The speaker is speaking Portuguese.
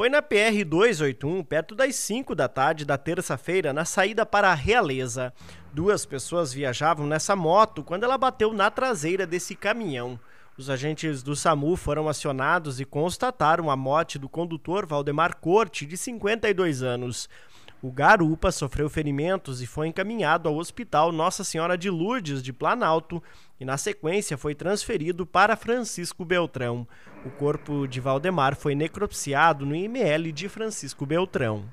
Foi na PR 281, perto das 5 da tarde da terça-feira, na saída para a Realeza. Duas pessoas viajavam nessa moto quando ela bateu na traseira desse caminhão. Os agentes do SAMU foram acionados e constataram a morte do condutor Valdemar Corte, de 52 anos. O garupa sofreu ferimentos e foi encaminhado ao Hospital Nossa Senhora de Lourdes de Planalto e, na sequência, foi transferido para Francisco Beltrão. O corpo de Valdemar foi necropsiado no IML de Francisco Beltrão.